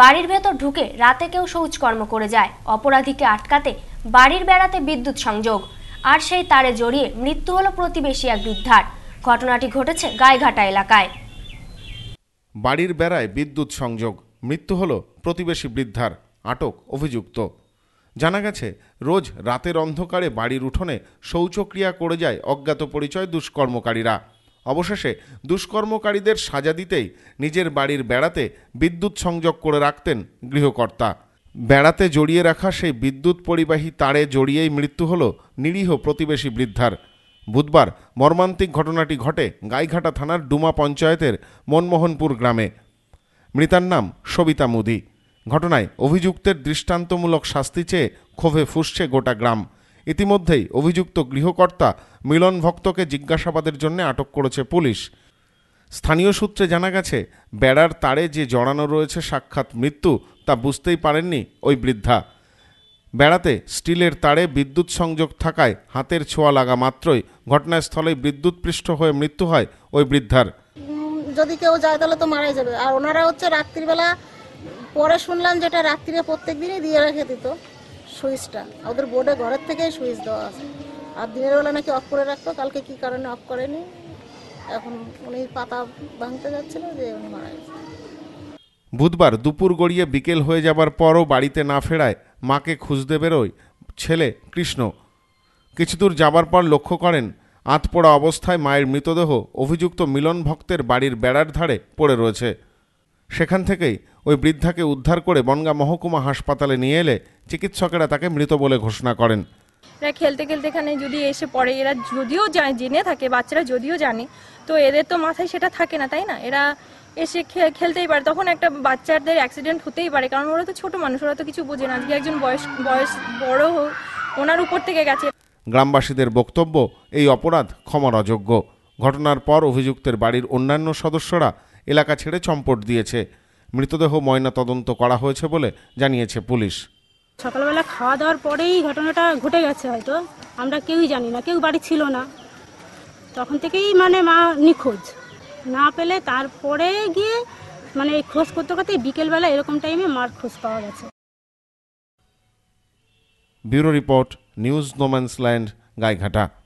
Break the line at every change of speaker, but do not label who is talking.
বাড়ির ভেতর ঢুকে রাতে কেউ শৌচকর্ম করে যায় অপরাধীকে আটকাতে বাড়ির বেড়াতে বিদ্যুৎ সংযোগ আর সেই তারে জড়িয়ে মৃত্যু হলো প্রতিবেশী এক বৃদ্ধার ঘটনাটি ঘটেছে গায়েঘাটা এলাকায় বাড়ির বেড়ায় বিদ্যুৎ সংযোগ মৃত্যু হলো প্রতিবেশী বৃদ্ধার আটক অভিযুক্ত জানা গেছে রোজ রাতের অন্ধকারে বাড়ির উঠোনে শৌচক্রিয়া করে যায় অজ্ঞাত পরিচয় দুষ্কর্মকারীরা অবশেষে দুষ্কর্মকারীদের সাজা দিতেই নিজের বাড়ির বেড়াতে বিদ্যুৎ সংযোগ করে রাখতেন গৃহকর্তা বেড়াতে জড়িয়ে রাখা সেই বিদ্যুৎ পরিবাহী তারে জড়িয়েই মৃত্যু হল নিরীহ প্রতিবেশী বৃদ্ধার বুধবার মর্মান্তিক ঘটনাটি ঘটে গাইঘাটা থানার ডুমা পঞ্চায়েতের মনমোহনপুর গ্রামে মৃতার নাম সবিতা মুদি ঘটনায় অভিযুক্তের দৃষ্টান্তমূলক শাস্তি চেয়ে ক্ষোভে ফুসছে গোটা গ্রাম ইতিমধ্যেই অভিযুক্ত গৃহকর্তা মিলন ভক্তকে জিজ্ঞাসাবাদের জন্য আটক করেছে পুলিশ স্থানীয় সূত্রে জানা গেছে বেড়ার তারে যে জড়ানো রয়েছে সাক্ষাৎ মৃত্যু তা বুঝতেই পারেননি ওই বৃদ্ধা বেড়াতে স্টিলের তারে বিদ্যুৎ সংযোগ থাকায় হাতের ছোঁয়া লাগা মাত্রই ঘটনাস্থলে পৃষ্ঠ হয়ে মৃত্যু হয় ওই বৃদ্ধার যদি কেউ যায় তাহলে তো মারাই যাবে আর ওনারা হচ্ছে রাত্রিবেলা পরে শুনলাম যেটা রাত্রিরে প্রত্যেক দিনই দিয়ে রেখে দিত সুইচটা ওদের বোর্ডে ঘরের থেকেই সুইচ দেওয়া আছে আর দিনের বেলা নাকি অফ করে রাখতো কালকে কি কারণে অফ করেনি এখন উনি পাতা ভাঙতে যাচ্ছিল যে উনি মারা গেছে বুধবার দুপুর গড়িয়ে বিকেল হয়ে যাবার পরও বাড়িতে না ফেরায় মাকে খুঁজতে বেরোয় ছেলে কৃষ্ণ কিছুদূর যাবার পর লক্ষ্য করেন আঁত পড়া অবস্থায় মায়ের মৃতদেহ অভিযুক্ত মিলন ভক্তের বাড়ির বেড়ার ধারে পড়ে রয়েছে সেখান থেকেই ওই বৃদ্ধাকে উদ্ধার করে বনগা মহকুমা হাসপাতালে নিয়ে এলে চিকিৎসকেরা তাকে মৃত বলে ঘোষণা করেন এরা খেলতে খেলতে এখানে যদি এসে পড়ে এরা যদিও জেনে থাকে বাচ্চারা যদিও জানে তো এদের তো মাথায় সেটা থাকে না তাই না এরা এসে খেলতেই পারে তখন একটা বাচ্চাদের অ্যাক্সিডেন্ট হতেই পারে কারণ ওরা তো ছোট মানুষ ওরা তো কিছু বোঝে না আজকে একজন বয়স বয়স বড় হোক ওনার উপর থেকে গেছে গ্রামবাসীদের বক্তব্য এই অপরাধ ক্ষমার অযোগ্য ঘটনার পর অভিযুক্তের বাড়ির অন্যান্য সদস্যরা এলাকা ছেড়ে চম্পট দিয়েছে মৃতদেহ ময়না তদন্ত করা হয়েছে বলে জানিয়েছে পুলিশ সকালবেলা খাওয়া দাওয়ার পরেই ঘটনাটা ঘটে গেছে হয়তো আমরা কেউই জানি না কেউ বাড়ি ছিল না তখন থেকেই মানে মা নিখোঁজ না পেলে তারপরে গিয়ে মানে খোঁজ করতে করতে বিকেলবেলা এরকম টাইমে মার খোঁজ পাওয়া গেছে bureau report news no man's land Gaighata